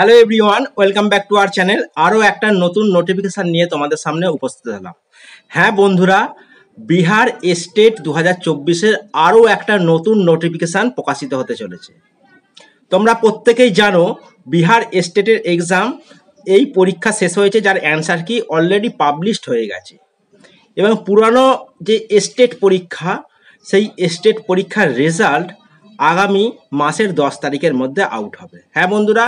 hello everyone welcome back to our channel আরও একটা নতুন নোটিফিকেশান নিয়ে তোমাদের সামনে উপস্থিত হলাম হ্যাঁ বন্ধুরা বিহার স্টেট দু হাজার চব্বিশের আরও একটা নতুন নোটিফিকেশান প্রকাশিত হতে চলেছে তোমরা প্রত্যেকেই জানো বিহার স্টেটের এক্সাম এই পরীক্ষা শেষ হয়েছে যার অ্যান্সার কি অলরেডি পাবলিশড হয়ে গেছে এবং পুরানো যে স্টেট পরীক্ষা সেই স্টেট পরীক্ষার রেজাল্ট আগামী মাসের দশ তারিখের মধ্যে আউট হবে হ্যাঁ বন্ধুরা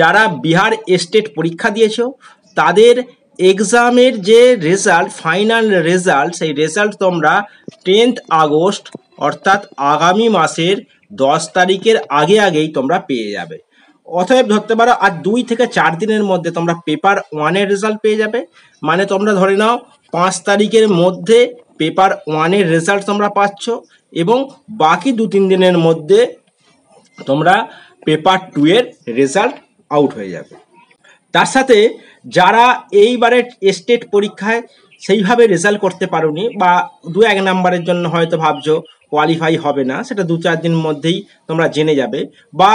যারা বিহার স্টেট পরীক্ষা দিয়েছ তাদের এক্সামের যে রেজাল্ট ফাইনাল রেজাল্ট সেই রেজাল্ট তোমরা টেন্থ আগস্ট অর্থাৎ আগামী মাসের দশ তারিখের আগে আগেই তোমরা পেয়ে যাবে অতএব ধরতে পারো আর দুই থেকে চার দিনের মধ্যে তোমরা পেপার ওয়ানের রেজাল্ট পেয়ে যাবে মানে তোমরা ধরে নাও পাঁচ তারিখের মধ্যে পেপার ওয়ানের রেজাল্ট তোমরা পাচ্ছ এবং বাকি দু তিন দিনের মধ্যে তোমরা পেপার টু এর রেজাল্ট আউট হয়ে যাবে তার সাথে যারা এইবারের স্টেট পরীক্ষায় সেইভাবে রেজাল্ট করতে পারোনি বা দু এক নাম্বারের জন্য হয়তো ভাবছো কোয়ালিফাই হবে না সেটা দু চার দিন মধ্যেই তোমরা জেনে যাবে বা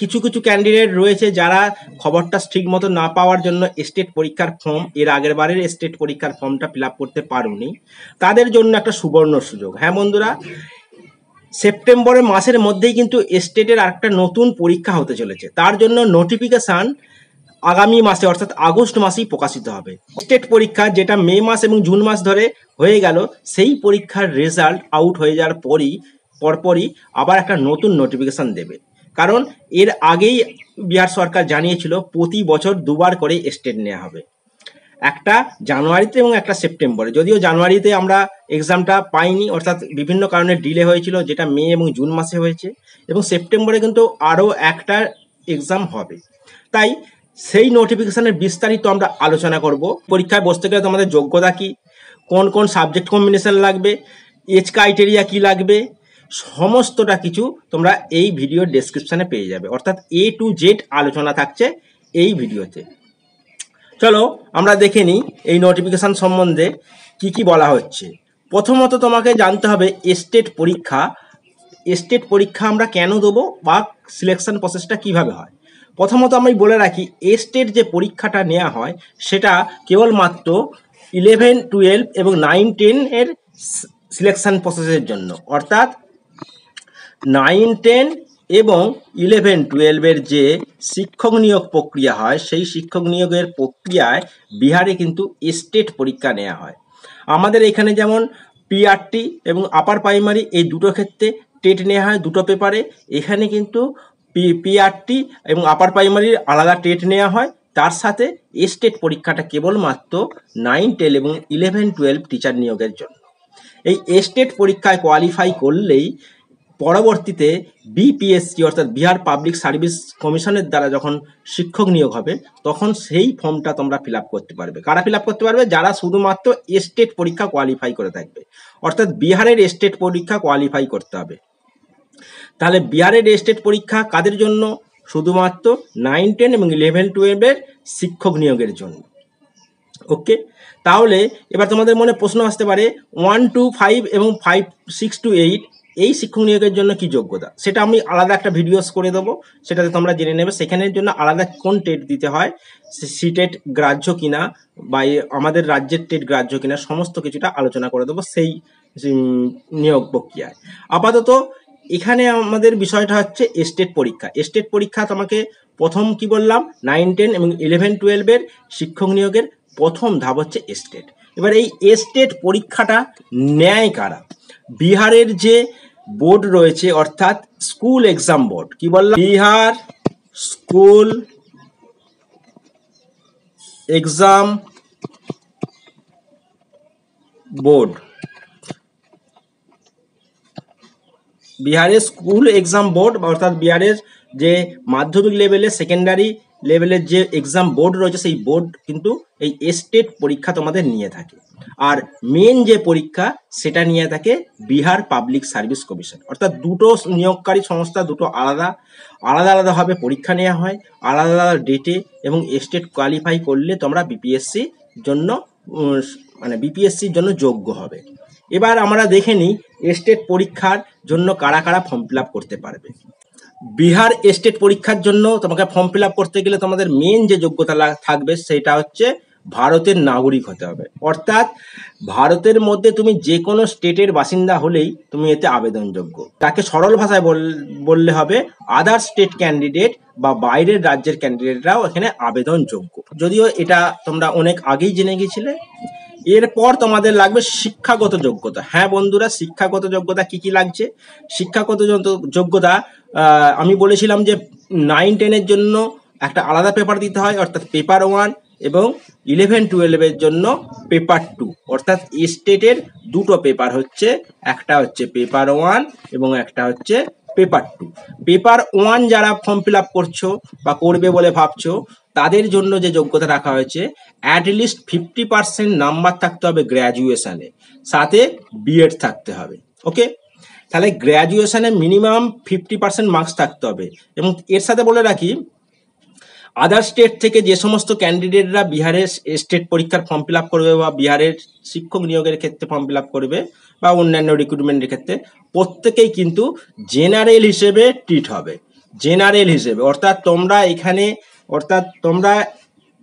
কিছু কিছু ক্যান্ডিডেট রয়েছে যারা খবরটা ঠিক মতো না পাওয়ার জন্য স্টেট পরীক্ষার ফর্ম এর আগের বারের স্টেট পরীক্ষার ফর্মটা ফিল আপ করতে পারোনি তাদের জন্য একটা সুবর্ণ সুযোগ হ্যাঁ বন্ধুরা সেপ্টেম্বরের মাসের মধ্যেই কিন্তু স্টেটের আরেকটা নতুন পরীক্ষা হতে চলেছে তার জন্য নোটিফিকেশান আগামী মাসে অর্থাৎ আগস্ট মাসেই প্রকাশিত হবে স্টেট পরীক্ষা যেটা মে মাস এবং জুন মাস ধরে হয়ে গেল সেই পরীক্ষার রেজাল্ট আউট হয়ে যাওয়ার পরই পরপরই আবার একটা নতুন নোটিফিকেশান দেবে কারণ এর আগেই বিহার সরকার জানিয়েছিল প্রতি বছর দুবার করে স্টেট নেওয়া হবে একটা জানুয়ারিতে এবং একটা সেপ্টেম্বরে যদিও জানুয়ারিতে আমরা এক্সামটা পাইনি অর্থাৎ বিভিন্ন কারণে ডিলে হয়েছিল যেটা মে এবং জুন মাসে হয়েছে এবং সেপ্টেম্বরে কিন্তু আরও একটা এক্সাম হবে তাই সেই নোটিফিকেশানের বিস্তারিত আমরা আলোচনা করব পরীক্ষায় বসতে গেলে তোমাদের যোগ্যতা কী কোন কোন সাবজেক্ট কম্বিনেশন লাগবে এজ ক্রাইটেরিয়া কী লাগবে সমস্তটা কিছু তোমরা এই ভিডিও ডেসক্রিপশানে পেয়ে যাবে অর্থাৎ এ টু জেড আলোচনা থাকছে এই ভিডিওতে চলো আমরা দেখে নিই এই নোটিফিকেশান সম্বন্ধে কি কি বলা হচ্ছে প্রথমত তোমাকে জানতে হবে এস্টেট পরীক্ষা এস্টেট পরীক্ষা আমরা কেন দেবো বা সিলেকশন প্রসেসটা কিভাবে হয় প্রথমত আমি বলে রাখি এস্টেট যে পরীক্ষাটা নেওয়া হয় সেটা কেবলমাত্র ইলেভেন টুয়েলভ এবং নাইন টেনের সিলেকশান প্রসেসের জন্য অর্থাৎ নাইন টেন এবং ইলেভেন টুয়েলভের যে শিক্ষক নিয়োগ প্রক্রিয়া হয় সেই শিক্ষক নিয়োগের প্রক্রিয়ায় বিহারে কিন্তু স্টেট পরীক্ষা নেওয়া হয় আমাদের এখানে যেমন পিআরটি এবং আপার প্রাইমারি এই দুটো ক্ষেত্রে টেট নেওয়া হয় দুটো পেপারে এখানে কিন্তু পি পিআরটি এবং আপার প্রাইমারির আলাদা টেট নেওয়া হয় তার সাথে স্টেট পরীক্ষাটা কেবলমাত্র নাইন টেন এবং ইলেভেন টুয়েলভ টিচার নিয়োগের জন্য এই স্টেট পরীক্ষায় কোয়ালিফাই করলেই পরবর্তীতে বিপিএসসি অর্থাৎ বিহার পাবলিক সার্ভিস কমিশনের দ্বারা যখন শিক্ষক নিয়োগ হবে তখন সেই ফর্মটা তোমরা ফিল করতে পারবে কারা ফিল করতে পারবে যারা শুধুমাত্র স্টেট পরীক্ষা কোয়ালিফাই করে থাকবে অর্থাৎ বিহারের স্টেট পরীক্ষা কোয়ালিফাই করতে হবে তাহলে বিহারের স্টেট পরীক্ষা কাদের জন্য শুধুমাত্র নাইন টেন এবং ইলেভেন টুয়েলভের শিক্ষক নিয়োগের জন্য ওকে তাহলে এবার তোমাদের মনে প্রশ্ন আসতে পারে ওয়ান টু ফাইভ এবং ফাইভ সিক্স টু এইট এই শিক্ষক নিয়োগের জন্য কি যোগ্যতা সেটা আমি আলাদা একটা ভিডিওস করে দেবো সেটাতে তোমরা জেনে নেবে সেখানের জন্য আলাদা কোন টেট দিতে হয় সি টেট গ্রাহ্য কিনা বা আমাদের রাজ্যের টেট গ্রাহ্য কিনা সমস্ত কিছুটা আলোচনা করে দেবো সেই নিয়োগ প্রক্রিয়ায় আপাতত এখানে আমাদের বিষয়টা হচ্ছে স্টেট পরীক্ষা স্টেট পরীক্ষা তোমাকে প্রথম কি বললাম নাইন টেন এবং ইলেভেন টুয়েলভের শিক্ষক নিয়োগের প্রথম ধাপ হচ্ছে স্টেট এবার এই স্টেট পরীক্ষাটা নেয় কারা বিহারের যে বোর্ড রয়েছে অর্থাৎ স্কুল এক্সাম বোর্ড কি বললাম বিহার স্কুল এক্সাম বোর্ড বিহারের স্কুল এক্সাম বোর্ড অর্থাৎ বিহারের যে মাধ্যমিক লেভেলে সেকেন্ডারি লেভেলের যে এক্সাম বোর্ড রয়েছে সেই বোর্ড কিন্তু এই স্টেট পরীক্ষা তোমাদের নিয়ে থাকে আর মেন যে পরীক্ষা সেটা নিয়ে থাকে বিহার পাবলিক সার্ভিস কমিশন অর্থাৎ দুটো নিয়োগকারী সংস্থা দুটো আলাদা আলাদা আলাদাভাবে পরীক্ষা নেওয়া হয় আলাদা আলাদা ডেটে এবং স্টেট কোয়ালিফাই করলে তোমরা বিপিএসসির জন্য মানে বিপিএসসির জন্য যোগ্য হবে এবার আমরা দেখে নিই স্টেট পরীক্ষার জন্য কারা কারা ফর্ম ফিল করতে পারবে বিহার স্টেট পরীক্ষার জন্য তোমাকে ফর্ম ফিল করতে গেলে তোমাদের মেন যে যোগ্যতা থাকবে সেটা হচ্ছে ভারতের নাগরিক হতে হবে অর্থাৎ ভারতের মধ্যে তুমি যে কোনো স্টেটের বাসিন্দা হলেই তুমি এতে আবেদনযোগ্য তাকে সরল ভাষায় বললে হবে আদার স্টেট ক্যান্ডিডেট বা বাইরের রাজ্যের ক্যান্ডিডেটরাও এখানে আবেদনযোগ্য যদিও এটা তোমরা অনেক আগেই জেনে গেছিলে এরপর তোমাদের লাগবে শিক্ষাগত যোগ্যতা হ্যাঁ বন্ধুরা শিক্ষাগত যোগ্যতা কি কি লাগছে শিক্ষাগত যোগ্যতা আমি বলেছিলাম যে নাইন টেনের জন্য একটা আলাদা পেপার দিতে হয় অর্থাৎ পেপার ওয়ান এবং ইলেভেন টুয়েলভের জন্য পেপার টু অর্থাৎ স্টেটের দুটো পেপার হচ্ছে একটা হচ্ছে পেপার ওয়ান এবং একটা হচ্ছে পেপার টু পেপার ওয়ান যারা ফর্ম ফিল আপ করছো বা করবে বলে ভাবছো তাদের জন্য যে যোগ্যতা রাখা হয়েছে অ্যাটলিস্ট ফিফটি পার্সেন্ট নাম্বার থাকতে হবে গ্র্যাজুয়েশানে সাথে বিএড থাকতে হবে ওকে তাহলে গ্র্যাজুয়েশানে মিনিমাম ফিফটি পার্সেন্ট মার্কস থাকতে হবে এবং এর সাথে বলে রাখি আদার স্টেট থেকে যে সমস্ত ক্যান্ডিডেটরা বিহারের স্টেট পরীক্ষার ফর্ম ফিল করবে বা বিহারের শিক্ষক নিয়োগের ক্ষেত্রে ফর্ম ফিল করবে বা অন্যান্য রিক্রুটমেন্টের ক্ষেত্রে প্রত্যেকেই কিন্তু জেনারেল হিসেবে ট্রিট হবে জেনারেল হিসেবে অর্থাৎ তোমরা এখানে অর্থাৎ তোমরা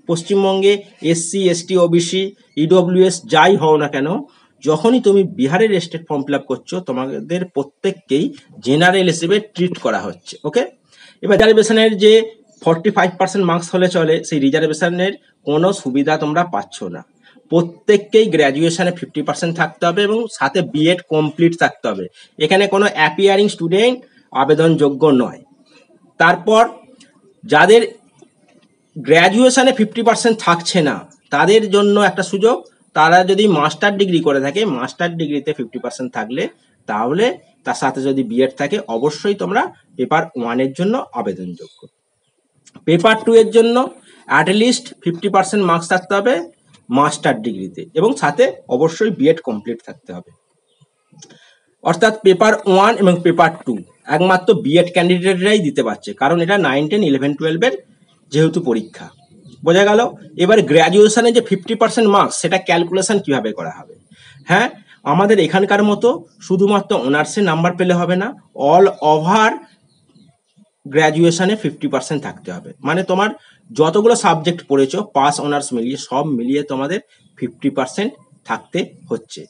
পশ্চিমবঙ্গে এসসি এসটি ওবিসি ইডব্লিউএস যাই হও না কেন যখনই তুমি বিহারের স্টেট ফর্ম ফিল করছো তোমাদের প্রত্যেককেই জেনারেল হিসেবে ট্রিট করা হচ্ছে ওকে এবার রিজার্ভেশনের যে ফর্টি ফাইভ পার্সেন্ট মার্কস হলে চলে সেই রিজার্ভেশনের কোনো সুবিধা তোমরা পাচ্ছ না প্রত্যেককেই গ্র্যাজুয়েশনে ফিফটি পার্সেন্ট থাকতে হবে এবং সাথে বিএড কমপ্লিট থাকতে হবে এখানে কোনো অ্যাপিয়ারিং স্টুডেন্ট আবেদনযোগ্য নয় তারপর যাদের গ্র্যাজুয়েশনে ফিফটি পার্সেন্ট থাকছে না তাদের জন্য একটা সুযোগ তারা যদি মাস্টার ডিগ্রি করে থাকে মাস্টার ডিগ্রিতে ফিফটি পার্সেন্ট থাকলে তাহলে তার সাথে যদি বিএড থাকে অবশ্যই তোমরা পেপার ওয়ানের জন্য আবেদনযোগ্য পেপার টু এর জন্য অ্যাটলিস্ট ফিফটি পার্সেন্ট মার্কস থাকতে হবে মাস্টার ডিগ্রিতে এবং সাথে অবশ্যই বিএড কমপ্লিট থাকতে হবে অর্থাৎ পেপার ওয়ান এবং পেপার টু একমাত্র বিএড ক্যান্ডিডেটরাই দিতে পারছে কারণ এটা নাইন টেন ইলেভেন টুয়েলভের যেহেতু পরীক্ষা বোঝা গেল এবার গ্র্যাজুয়েশনে যে ফিফটি পার্সেন্ট মার্কস সেটা ক্যালকুলেশন কিভাবে করা হবে হ্যাঁ আমাদের এখানকার মতো শুধুমাত্র অনার্সে নাম্বার পেলে হবে না অল ওভার গ্র্যাজুয়েশনে ফিফটি পার্সেন্ট থাকতে হবে মানে তোমার যতগুলো সাবজেক্ট পড়েছো পাস অনার্স মিলিয়ে সব মিলিয়ে তোমাদের ফিফটি পার্সেন্ট থাকতে হচ্ছে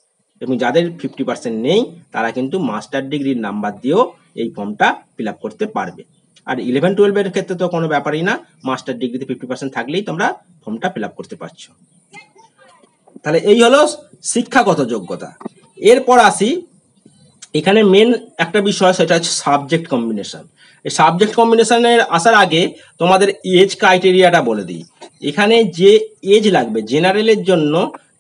এবং যাদের ফিফটি পার্সেন্ট নেই তারা কিন্তু মাস্টার ডিগ্রির নাম্বার দিয়েও এই ফর্মটা ফিল আপ করতে পারবে আর ইলেভেন টুয়েলভের ক্ষেত্রে তো কোনো ব্যাপারই না মাস্টার ডিগ্রিতে ফিফটি পার্সেন্ট থাকলেই তোমরা ফর্মটা ফিল আপ করতে পারছো তাহলে এই হলো শিক্ষাগত যোগ্যতা এরপর আসি এখানে মেন একটা বিষয় সেটা হচ্ছে সাবজেক্ট কম্বিনেশন সাবজেক্ট কম্বিনেশনের আসার আগে তোমাদের এজ ক্রাইটেরিয়াটা বলে দিই এখানে যে এজ লাগবে জেনারেলের জন্য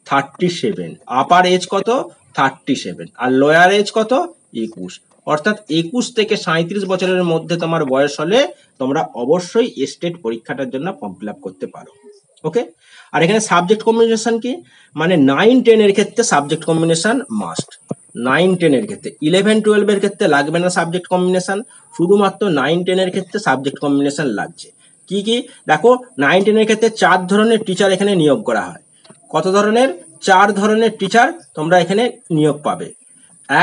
থার্টি সেভেন আপার এজ কত থার্টি সেভেন আর লোয়ার এজ কত একুশ অর্থাৎ একুশ থেকে সাঁত্রিশ বছরের মধ্যে তোমার বয়স হলে তোমরা অবশ্যই স্টেট পরীক্ষাটার জন্য ফর্ম ফিল করতে পারো ওকে আর এখানে সাবজেক্ট কম্বিনেশন কি মানে নাইন টেনের ক্ষেত্রে সাবজেক্ট কম্বিনেশন মাস্ট নাইন টেনের ক্ষেত্রে ইলেভেন টুয়েলভের ক্ষেত্রে লাগবে না সাবজেক্ট কম্বিনেশান শুধুমাত্র নাইন টেনের ক্ষেত্রে সাবজেক্ট কম্বিনেশান লাগছে কি কি দেখো নাইন টেনের ক্ষেত্রে চার ধরনের টিচার এখানে নিয়োগ করা হয় কত ধরনের চার ধরনের টিচার তোমরা এখানে নিয়োগ পাবে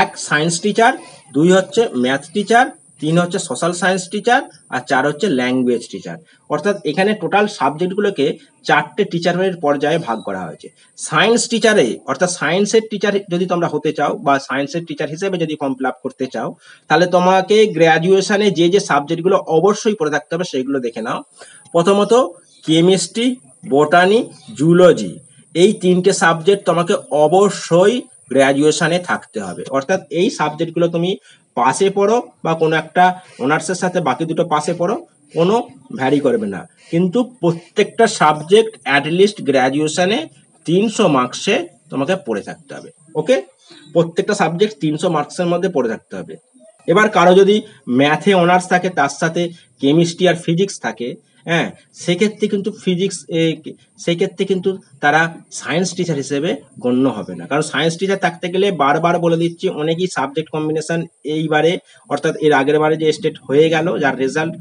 এক সায়েন্স টিচার দুই হচ্ছে ম্যাথ টিচার তিন হচ্ছে সোশ্যাল সায়েন্স টিচার আর চার হচ্ছে ল্যাঙ্গুয়েজ টিচার অর্থাৎ এখানে টোটাল সাবজেক্টগুলোকে চারটে টিচারের পর্যায়ে ভাগ করা হয়েছে সায়েন্স টিচারে অর্থাৎ সায়েন্সের টিচার যদি তোমরা হতে চাও বা সায়েন্সের টিচার হিসেবে যদি ফর্ম ফিল করতে চাও তাহলে তোমাকে গ্র্যাজুয়েশানে যে যে সাবজেক্টগুলো অবশ্যই পড়ে থাকতে হবে সেগুলো দেখে নাও প্রথমত কেমিস্ট্রি বোটানি জুলজি এই তিনটে সাবজেক্ট তোমাকে অবশ্যই গ্র্যাজুয়েশনে থাকতে হবে অর্থাৎ এই সাবজেক্টগুলো তুমি পাশে পড়ো বা কোনো একটা অনার্সের সাথে বাকি দুটো পাশে পড়ো কোনো ভ্যারি করবে না কিন্তু প্রত্যেকটা সাবজেক্ট অ্যাটলিস্ট গ্র্যাজুয়েশনে তিনশো মার্কসে তোমাকে পড়ে থাকতে হবে ওকে প্রত্যেকটা সাবজেক্ট তিনশো মার্কসের মধ্যে পড়ে থাকতে হবে এবার কারো যদি ম্যাথে অনার্স থাকে তার সাথে কেমিস্ট্রি আর ফিজিক্স থাকে হ্যাঁ সেক্ষেত্রে কিন্তু ফিজিক্স সেক্ষেত্রে কিন্তু তারা সায়েন্স টিচার হিসেবে গণ্য হবে না কারণ সায়েন্স টিচার থাকতে গেলে বারবার বলে দিচ্ছি অনেকই সাবজেক্ট কম্বিনেশন এইবারে অর্থাৎ এর আগের বারে যে স্টেট হয়ে গেল যার রেজাল্ট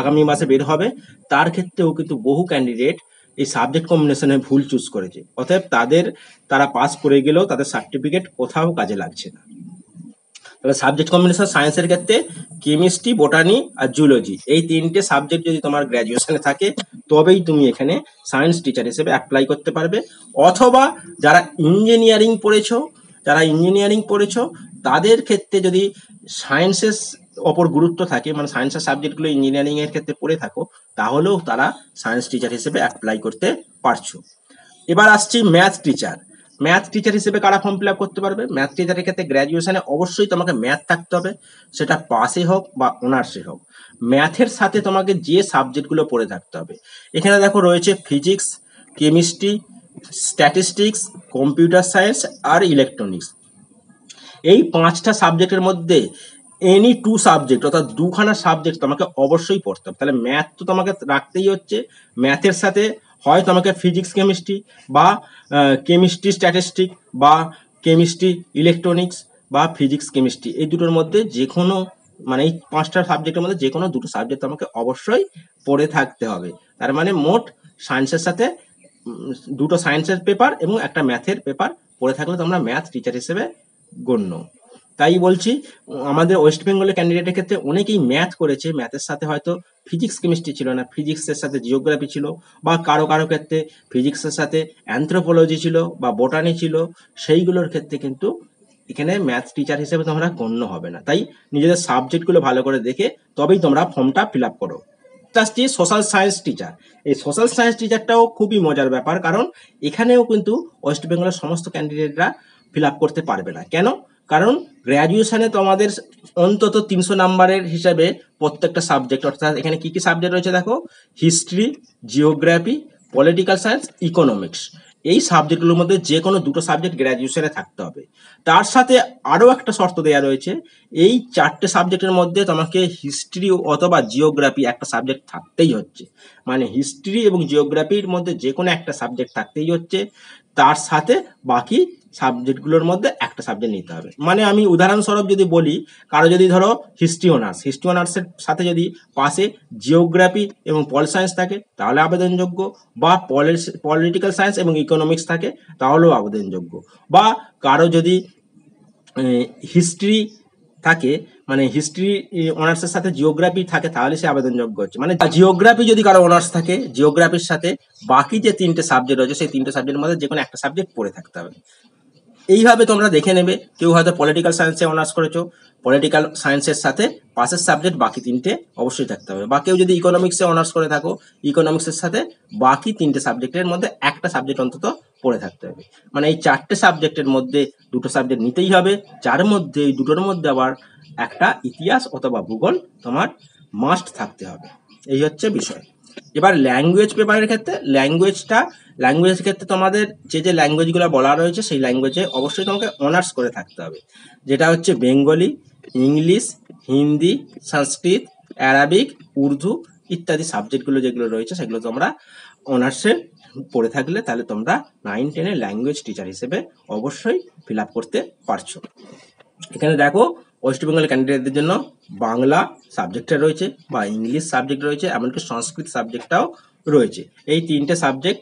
আগামী মাসে বের হবে তার ক্ষেত্রেও কিন্তু বহু ক্যান্ডিডেট এই সাবজেক্ট কম্বিনেশনে ভুল চুজ করেছে অতএব তাদের তারা পাস করে গেলেও তাদের সার্টিফিকেট কোথাও কাজে লাগছে না তাহলে সাবজেক্ট কম্বিনেশন সায়েন্সের ক্ষেত্রে কেমিস্ট্রি বোটানি আর জুলজি এই তিনটে সাবজেক্ট যদি তোমার গ্র্যাজুয়েশনে থাকে তবেই তুমি এখানে সায়েন্স টিচার হিসেবে অ্যাপ্লাই করতে পারবে অথবা যারা ইঞ্জিনিয়ারিং পড়েছো যারা ইঞ্জিনিয়ারিং পড়েছো তাদের ক্ষেত্রে যদি সায়েন্সের অপর গুরুত্ব থাকে মানে সায়েন্সের সাবজেক্টগুলো ইঞ্জিনিয়ারিং এর ক্ষেত্রে পড়ে থাকো তাহলেও তারা সায়েন্স টিচার হিসেবে অ্যাপ্লাই করতে পারছো এবার আসছি ম্যাথ টিচার ম্যাথ টিচার হিসেবে কারা ফর্ম ফিল আপ করতে পারবে ম্যাথ টিচারের ক্ষেত্রে গ্র্যাজুয়েশনে অবশ্যই তোমাকে ম্যাথ থাকতে হবে সেটা পাসে হোক বা অনার্সে হোক ম্যাথের সাথে তোমাকে যে সাবজেক্টগুলো পড়ে থাকতে হবে এখানে দেখো রয়েছে physics chemistry statistics computer science আর ইলেকট্রনিক্স এই পাঁচটা সাবজেক্টের মধ্যে এনি টু সাবজেক্ট অর্থাৎ দুখানা সাবজেক্ট তোমাকে অবশ্যই পড়তে হবে তাহলে ম্যাথ তো তোমাকে রাখতেই হচ্ছে ম্যাথের সাথে হয় তোমাকে ফিজিক্স কেমিস্ট্রি বা কেমিস্ট্রি স্ট্যাটিস্টিক বা কেমিস্ট্রি ইলেকট্রনিক্স বা ফিজিক্স কেমিস্ট্রি এই দুটোর মধ্যে যে কোনো মানে এই পাঁচটা সাবজেক্টের মধ্যে যে কোনো দুটো সাবজেক্ট তোমাকে অবশ্যই পড়ে থাকতে হবে তার মানে মোট সায়েন্সের সাথে দুটো সায়েন্সের পেপার এবং একটা ম্যাথের পেপার পড়ে থাকলে তোমরা ম্যাথ টিচার হিসেবে গণ্য তাই বলছি আমাদের ওয়েস্ট বেঙ্গলের ক্যান্ডিডেটের ক্ষেত্রে অনেকেই ম্যাথ করেছে ম্যাথের সাথে হয়তো ফিজিক্স কেমিস্ট্রি ছিল না ফিজিক্সের সাথে জিওগ্রাফি ছিল বা কারো কারো ক্ষেত্রে ফিজিক্সের সাথে অ্যান্থ্রোপোলজি ছিল বা বোটানি ছিল সেইগুলোর ক্ষেত্রে কিন্তু এখানে ম্যাথ টিচার হিসেবে তোমরা গণ্য হবে না তাই নিজেদের সাবজেক্টগুলো ভালো করে দেখে তবেই তোমরা ফর্মটা ফিল আপ করো আসছি সোশ্যাল সায়েন্স টিচার এই সোশ্যাল সায়েন্স টিচারটাও খুবই মজার ব্যাপার কারণ এখানেও কিন্তু ওয়েস্ট বেঙ্গলের সমস্ত ক্যান্ডিডেটরা ফিল আপ করতে পারবে না কেন কারণ গ্র্যাজুয়েশানে তোমাদের অন্তত তিনশো নাম্বারের হিসাবে প্রত্যেকটা সাবজেক্ট অর্থাৎ এখানে কী কী সাবজেক্ট রয়েছে দেখো history geography political science economics এই সাবজেক্টগুলোর মধ্যে যে কোনো দুটো সাবজেক্ট গ্র্যাজুয়েশনে থাকতে হবে তার সাথে আরও একটা শর্ত দেওয়া রয়েছে এই চারটে সাবজেক্টের মধ্যে তোমাকে হিস্ট্রি অথবা জিওগ্রাফি একটা সাবজেক্ট থাকতেই হচ্ছে মানে হিস্ট্রি এবং জিওগ্রাফির মধ্যে যে কোনো একটা সাবজেক্ট থাকতেই হচ্ছে তার সাথে বাকি সাবজেক্টগুলোর মধ্যে একটা সাবজেক্ট নিতে হবে মানে আমি উদাহরণস্বরূপ যদি বলি কারো যদি ধরো হিস্ট্রি অনার্স হিস্ট্রি অনার্সের সাথে যদি পাশে জিওগ্রাফি এবং পল সায়েন্স থাকে তাহলে আবেদনযোগ্য বা পলিটিক্যাল সায়েন্স এবং ইকোনমিক্স থাকে তাহলেও আবেদনযোগ্য বা কারো যদি হিস্ট্রি থাকে মানে হিস্ট্রি অনার্সের সাথে জিওগ্রাফি থাকে তাহলে সে আবেদনযোগ্য হচ্ছে মানে জিওগ্রাফি যদি কারো অনার্স থাকে জিওগ্রাফির সাথে বাকি যে তিনটে সাবজেক্ট রয়েছে সেই তিনটে সাবজেক্টের মধ্যে যে কোনো একটা সাবজেক্ট পড়ে থাকতে হবে এইভাবে তোমরা দেখে নেবে কেউ হয়তো পলিটিক্যাল সায়েন্সে অনার্স করেছো পলিটিক্যাল সায়েন্সের সাথে পাশের সাবজেক্ট বাকি তিনটে অবশ্যই থাকতে হবে বা কেউ যদি ইকোনমিক্সে অনার্স করে থাকো ইকোনমিক্সের সাথে বাকি তিনটে সাবজেক্টের মধ্যে একটা সাবজেক্ট অন্তত পড়ে থাকতে হবে মানে এই চারটে সাবজেক্টের মধ্যে দুটো সাবজেক্ট নিতেই হবে যার মধ্যে এই দুটোর মধ্যে আবার একটা ইতিহাস অথবা ভূগোল তোমার মাস্ট থাকতে হবে এই হচ্ছে বিষয় এবার ল্যাঙ্গুয়েজ পেপারের ক্ষেত্রে ল্যাঙ্গুয়েজটা ল্যাঙ্গুয়েজের ক্ষেত্রে তোমাদের যে যে ল্যাঙ্গুয়েজগুলো বলা রয়েছে সেই ল্যাঙ্গুয়েজে অবশ্যই তোমাকে অনার্স করে থাকতে হবে যেটা হচ্ছে বেঙ্গলি ইংলিশ হিন্দি সংস্কৃত অ্যারাবিক উর্দু ইত্যাদি সাবজেক্টগুলো যেগুলো রয়েছে সেগুলো তোমরা অনার্সে পড়ে থাকলে তাহলে তোমরা নাইন টেনের ল্যাঙ্গুয়েজ টিচার হিসেবে অবশ্যই ফিল আপ করতে পারছো এখানে দেখো ওয়েস্টবেঙ্গল ক্যান্ডিডেটদের জন্য বাংলা সাবজেক্টটা রয়েছে বা ইংলিশ সাবজেক্ট রয়েছে এমনকি সংস্কৃত সাবজেক্টটাও রয়েছে এই তিনটে সাবজেক্ট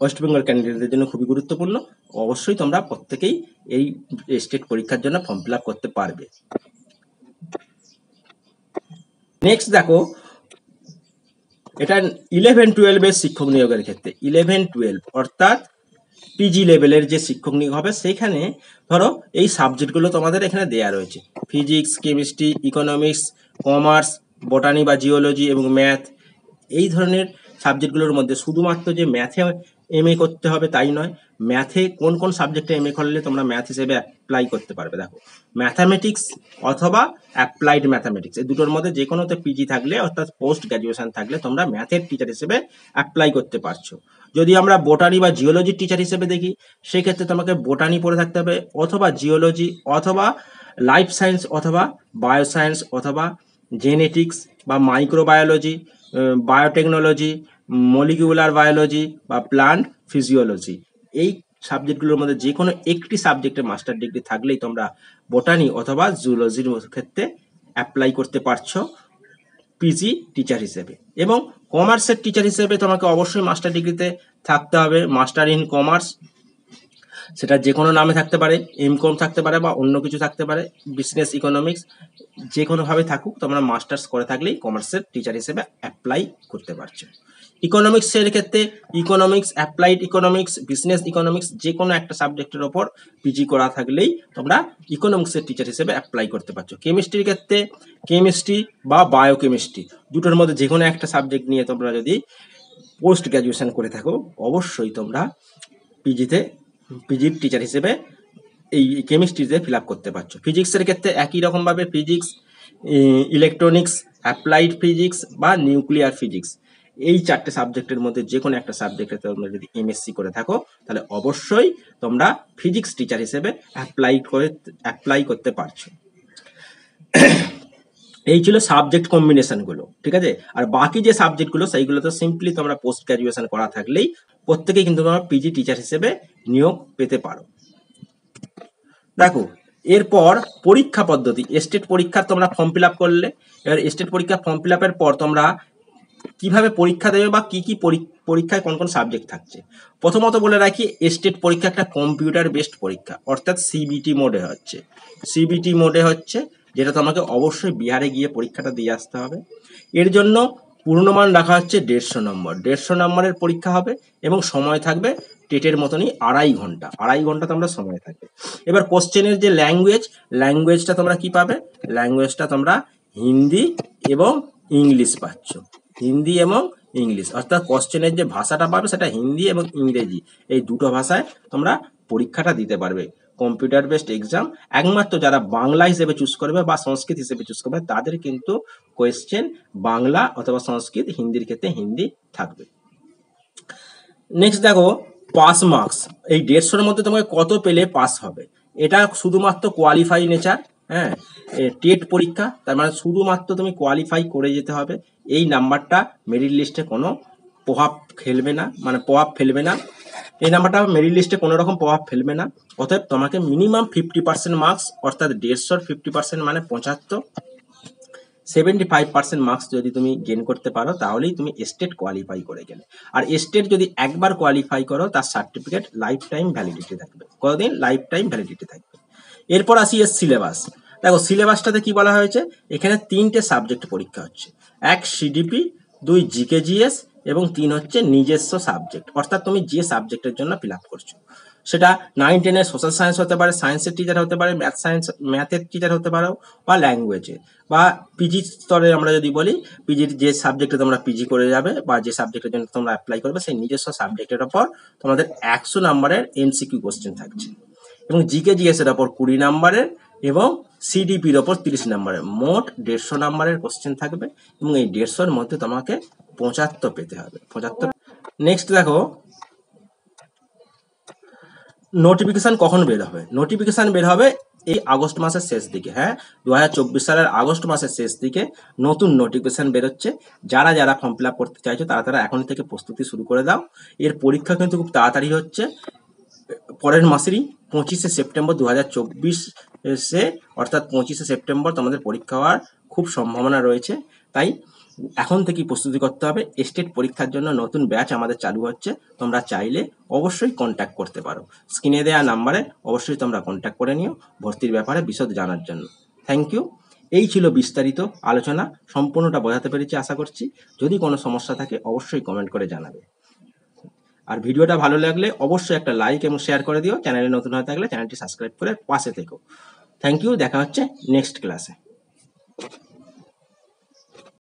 ওয়েস্টবেঙ্গল ক্যান্ডিডেটদের জন্য খুবই গুরুত্বপূর্ণ অবশ্যই তোমরা প্রত্যেকেই এই স্টেট পরীক্ষার জন্য ফর্ম ফিল করতে পারবে নেক্সট দেখো এটা ইলেভেন টুয়েলভের শিক্ষক নিয়োগের ক্ষেত্রে ইলেভেন টুয়েলভ অর্থাৎ পিজি লেভেলের যে শিক্ষক নিয়োগ হবে সেখানে ধরো এই সাবজেক্টগুলো তোমাদের এখানে দেয়া রয়েছে physics chemistry economics commerce botany বা জিওলজি এবং ম্যাথ এই ধরনের সাবজেক্টগুলোর মধ্যে শুধুমাত্র যে ম্যাথে এম করতে হবে তাই নয় ম্যাথে কোন কোন সাবজেক্টে এম এ করলে তোমরা ম্যাথ হিসেবে অ্যাপ্লাই করতে পারবে দেখো ম্যাথামেটিক্স অথবা অ্যাপ্লাইড ম্যাথামেটিক্স এই দুটোর মধ্যে যে কোনো পিজি থাকলে অর্থাৎ পোস্ট গ্র্যাজুয়েশন থাকলে তোমরা ম্যাথের টিচার হিসেবে অ্যাপ্লাই করতে পারছো যদি আমরা বোটানি বা জিওলজির টিচার হিসেবে দেখি সেক্ষেত্রে তোমাকে বোটানি পড়ে থাকতে হবে অথবা জিওলজি অথবা লাইফ সায়েন্স অথবা বায়ো সায়েন্স অথবা জেনেটিক্স বা মাইক্রোবায়োলজি বায়োটেকনোলজি মলিকিউলার বায়োলজি বা প্লান্ট ফিজিওলজি এই সাবজেক্টগুলোর মধ্যে যে কোনো একটি সাবজেক্টে মাস্টার ডিগ্রি থাকলেই তোমরা বোটানি অথবা জুলজির ক্ষেত্রে অ্যাপ্লাই করতে পারছো পিজি টিচার হিসেবে এবং কমার্সের টিচার হিসেবে তোমাকে অবশ্যই মাস্টার ডিগ্রিতে থাকতে হবে মাস্টার ইন কমার্স সেটা যে কোনো নামে থাকতে পারে এমকম থাকতে পারে বা অন্য কিছু থাকতে পারে বিজনেস ইকোনমিক্স যে কোনোভাবে থাকুক তোমরা মাস্টার্স করে থাকলেই কমার্সের টিচার হিসেবে অ্যাপ্লাই করতে পারছো ইকোনমিক্সের ক্ষেত্রে economics applied economics business economics যে কোনো একটা সাবজেক্টের ওপর পিজি করা থাকলেই তোমরা ইকোনমিক্সের টিচার হিসেবে অ্যাপ্লাই করতে পারছো কেমিস্ট্রির ক্ষেত্রে কেমিস্ট্রি বা বায়োকেমিস্ট্রি দুটোর মধ্যে যে কোনো একটা সাবজেক্ট নিয়ে তোমরা যদি পোস্ট গ্র্যাজুয়েশন করে থাকো অবশ্যই তোমরা পিজিতে ফিজিক্স টিচার হিসেবে এই কেমিস্ট্রিতে ফিল আপ করতে পারছো ফিজিক্সের ক্ষেত্রে একই রকমভাবে ফিজিক্স ইলেকট্রনিক্স অ্যাপ্লাইড ফিজিক্স বা নিউক্লিয়ার ফিজিক্স এই চারটে সাবজেক্টের মধ্যে যে কোনো একটা সাবজেক্টে তোমরা যদি এমএসসি করে থাকো তাহলে অবশ্যই তোমরা ফিজিক্স টিচার হিসেবে অ্যাপ্লাই করে অ্যাপ্লাই করতে পারছো এই ছিল সাবজেক্ট কম্বিনেশনগুলো ঠিক আছে আর বাকি যে সাবজেক্টগুলো সেইগুলো তো সিম্পলি তোমরা পোস্ট গ্রাজুয়েশন করা থাকলেই প্রত্যেকেই কিন্তু তোমরা পিজি টিচার হিসেবে নিয়োগ পেতে পারো দেখো এরপর পরীক্ষা পদ্ধতি স্টেট পরীক্ষা তোমরা ফর্ম ফিল করলে এবার স্টেট পরীক্ষা ফর্ম ফিল আপের পর তোমরা কিভাবে পরীক্ষা দেবে বা কি কি পরীক্ষায় কোন কোন সাবজেক্ট থাকছে প্রথমত বলে রাখি স্টেট পরীক্ষা একটা কম্পিউটার বেসড পরীক্ষা অর্থাৎ সিবিটি মোডে হচ্ছে সিবিটি মোডে হচ্ছে যেটা তোমাকে অবশ্যই বিহারে গিয়ে পরীক্ষাটা দিয়ে আসতে হবে এর জন্য পূর্ণমান রাখা হচ্ছে দেড়শো নম্বর দেড়শো নম্বরের পরীক্ষা হবে এবং সময় থাকবে টেটের মতনই আড়াই ঘন্টা আড়াই ঘন্টা তোমরা সময় থাকবে এবার কোশ্চেনের যে ল্যাঙ্গুয়েজ ল্যাঙ্গুয়েজটা তোমরা কি পাবে ল্যাঙ্গুয়েজটা তোমরা হিন্দি এবং ইংলিশ পাচ্ছ হিন্দি এবং ইংলিশ অর্থাৎ কোশ্চেনের যে ভাষাটা পাবে সেটা হিন্দি এবং ইংরেজি এই দুটো ভাষায় তোমরা পরীক্ষাটা দিতে পারবে কম্পিউটার বেসড এক্সাম একমাত্র যারা বাংলা হিসেবে চুজ করবে বা সংস্কৃত হিসেবে চুজ করবে তাদের কিন্তু কোয়েশ্চেন বাংলা অথবা সংস্কৃত হিন্দির ক্ষেত্রে হিন্দি থাকবে নেক্সট দেখো পাস মার্কস এই দেড়শোর মধ্যে তোমাকে কত পেলে পাস হবে এটা শুধুমাত্র কোয়ালিফাই নেচার হ্যাঁ টেট পরীক্ষা তার মানে শুধুমাত্র তুমি কোয়ালিফাই করে যেতে হবে এই নাম্বারটা মেরিট লিস্টে কোনো প্রভাব ফেলবে না মানে প্রভাব ফেলবে না এই নাম্বারটা মেরিট লিস্টে কোনো রকম প্রভাব ফেলবে না অতএব তোমাকে মিনিমাম ফিফটি পার্সেন্ট মার্কস অর্থাৎ দেড়শোর ফিফটি পার্সেন্ট মানে পঁচাত্তর সেভেন্টি ফাইভ পার্সেন্ট মার্কস যদি তুমি গেন করতে পারো তাহলেই তুমি স্টেট কোয়ালিফাই করে গেলে আর স্টেট যদি একবার কোয়ালিফাই করো তার সার্টিফিকেট লাইফ টাইম ভ্যালিডিটি থাকবে কতদিন লাইফ টাইম ভ্যালিডিটি থাকবে এরপর আসি এর সিলেবাস দেখো সিলেবাসটাতে কি বলা হয়েছে এখানে তিনটে সাবজেক্ট পরীক্ষা হচ্ছে এক সিডিপি দুই জিকেজিএস এবং তিন হচ্ছে নিজস্ব সাবজেক্ট অর্থাৎ তুমি যে সাবজেক্টের জন্য ফিল আপ করছো সেটা নাইন টেনের সোশ্যাল সায়েন্স হতে পারে সায়েন্সের টিচার হতে পারে ম্যাথ সায়েন্স ম্যাথের টিচার হতে পারো বা ল্যাঙ্গুয়েজে বা পিজি স্তরে আমরা যদি বলি পিজির যে সাবজেক্টে তোমরা পিজি করে যাবে বা যে সাবজেক্টের জন্য তোমরা অ্যাপ্লাই করবে সেই নিজস্ব সাবজেক্টের ওপর তোমাদের একশো নাম্বারের এমসিকিউ কোশ্চেন থাকছে এবং জিকে জিএসের ওপর কুড়ি নাম্বারের এবং সিডিপির ওপর তিরিশ নাম্বারের মোট দেড়শো নাম্বারের কোশ্চেন থাকবে এবং এই দেড়শোর মধ্যে তোমাকে পঁচাত্তর পেতে হবে পঁচাত্তর নেক্সট দেখো নোটিফিকেশন কখন বের হবে নোটিফিকেশান বের হবে এই আগস্ট মাসের শেষ দিকে হ্যাঁ দু সালের আগস্ট মাসের শেষ দিকে নতুন বের বেরোচ্ছে যারা যারা ফর্ম ফিল করতে চাইছো তারা তারা এখন থেকে প্রস্তুতি শুরু করে দাও এর পরীক্ষা কিন্তু খুব তাড়াতাড়ি হচ্ছে পরের মাসেরই পঁচিশে সেপ্টেম্বর দু হাজার চব্বিশে অর্থাৎ পঁচিশে সেপ্টেম্বর তোমাদের পরীক্ষা হওয়ার খুব সম্ভাবনা রয়েছে তাই এখন থেকেই প্রস্তুতি করতে হবে স্টেট পরীক্ষার জন্য নতুন ব্যাচ আমাদের চালু হচ্ছে তোমরা চাইলে অবশ্যই কন্ট্যাক্ট করতে পারো স্ক্রিনে দেওয়া নাম্বারে অবশ্যই তোমরা কন্ট্যাক্ট করে নিও ভর্তির ব্যাপারে বিশদ জানার জন্য থ্যাংক ইউ এই ছিল বিস্তারিত আলোচনা সম্পূর্ণটা বোঝাতে পেরেছি আশা করছি যদি কোনো সমস্যা থাকে অবশ্যই কমেন্ট করে জানাবে আর ভিডিওটা ভালো লাগলে অবশ্যই একটা লাইক এবং শেয়ার করে দিও চ্যানেলে নতুন হয়ে থাকলে চ্যানেলটি সাবস্ক্রাইব করে পাশে থেকো থ্যাংক ইউ দেখা হচ্ছে নেক্সট ক্লাসে